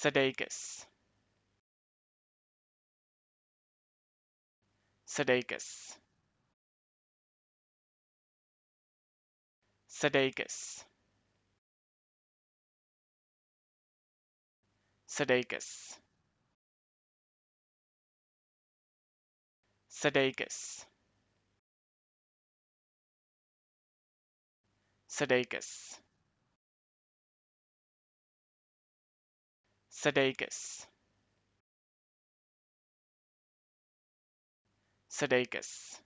Sudeikis. Sudeikis. Sudeikis. Sudeikis. Sudeikis. Sudeikis. Sedacus. Sedacus.